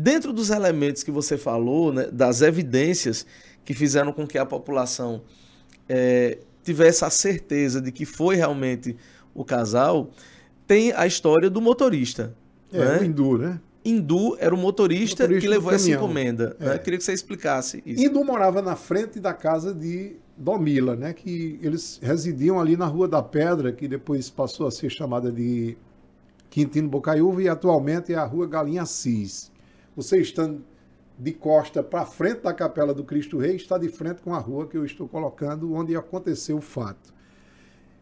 Dentro dos elementos que você falou, né, das evidências que fizeram com que a população é, tivesse a certeza de que foi realmente o casal, tem a história do motorista. É, né? o hindu, né? Hindu era o motorista, motorista que levou essa encomenda. Né? É. Né? Queria que você explicasse isso. Hindu morava na frente da casa de Domila, né? Que eles residiam ali na Rua da Pedra, que depois passou a ser chamada de Quintino Bocaiúva e atualmente é a Rua Galinha Assis. Você estando de costa para frente da Capela do Cristo Rei, está de frente com a rua que eu estou colocando, onde aconteceu o fato.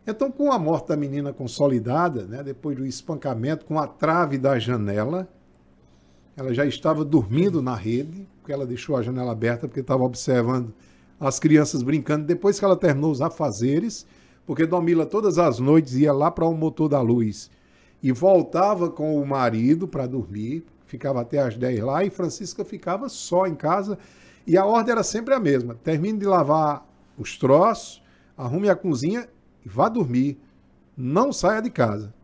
Então, com a morte da menina consolidada, né, depois do espancamento com a trave da janela, ela já estava dormindo na rede, porque ela deixou a janela aberta porque estava observando as crianças brincando. Depois que ela terminou os afazeres, porque Domila todas as noites ia lá para o motor da luz e voltava com o marido para dormir, ficava até às 10 lá, e Francisca ficava só em casa. E a ordem era sempre a mesma: termine de lavar os troços, arrume a cozinha e vá dormir. Não saia de casa.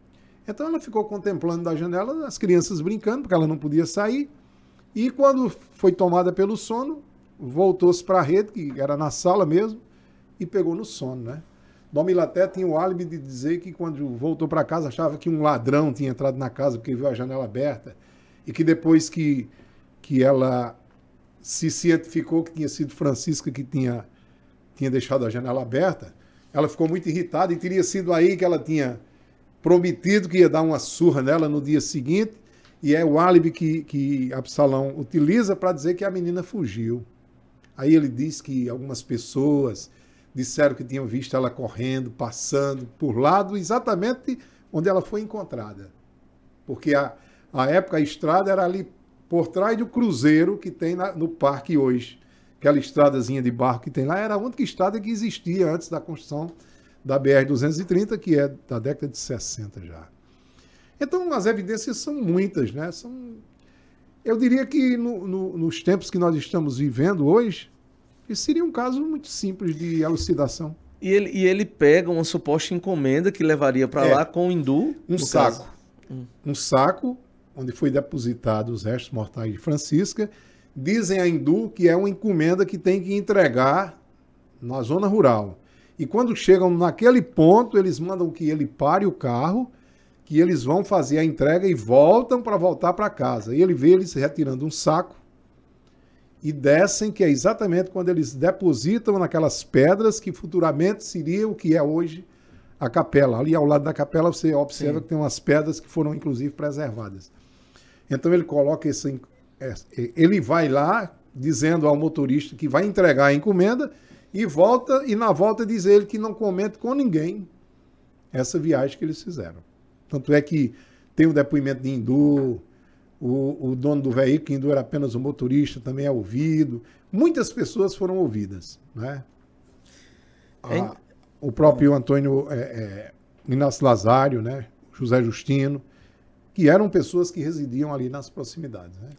Então ela ficou contemplando da janela as crianças brincando, porque ela não podia sair. E quando foi tomada pelo sono, voltou-se para a rede, que era na sala mesmo, e pegou no sono, né? Ilaté tinha o álibi de dizer que quando voltou para casa achava que um ladrão tinha entrado na casa porque viu a janela aberta e que depois que, que ela se cientificou que tinha sido Francisca que tinha, tinha deixado a janela aberta, ela ficou muito irritada e teria sido aí que ela tinha prometido que ia dar uma surra nela no dia seguinte, e é o álibi que, que Absalão utiliza para dizer que a menina fugiu. Aí ele diz que algumas pessoas disseram que tinham visto ela correndo, passando por lado, exatamente onde ela foi encontrada. Porque a, a época, a estrada era ali por trás do cruzeiro que tem na, no parque hoje. Aquela estradazinha de barro que tem lá era a única estrada que existia antes da construção da BR-230, que é da década de 60 já. Então, as evidências são muitas, né? São... Eu diria que no, no, nos tempos que nós estamos vivendo hoje, isso seria um caso muito simples de elucidação. E ele, e ele pega uma suposta encomenda que levaria para é, lá com o hindu? Um saco. Caso. Hum. Um saco onde foi depositado os restos mortais de Francisca, dizem a hindu que é uma encomenda que tem que entregar na zona rural. E quando chegam naquele ponto, eles mandam que ele pare o carro, que eles vão fazer a entrega e voltam para voltar para casa. E ele vê eles retirando um saco e descem, que é exatamente quando eles depositam naquelas pedras que futuramente seria o que é hoje a capela. Ali ao lado da capela você observa Sim. que tem umas pedras que foram inclusive preservadas. Então ele coloca esse. É, ele vai lá dizendo ao motorista que vai entregar a encomenda e volta, e na volta diz ele que não comenta com ninguém essa viagem que eles fizeram. Tanto é que tem o depoimento de Hindu, o, o dono do veículo, Hindu era apenas o um motorista, também é ouvido. Muitas pessoas foram ouvidas, né? É a, o próprio Antônio é, é, Inácio Lazário, né? José Justino, que eram pessoas que residiam ali nas proximidades. Né?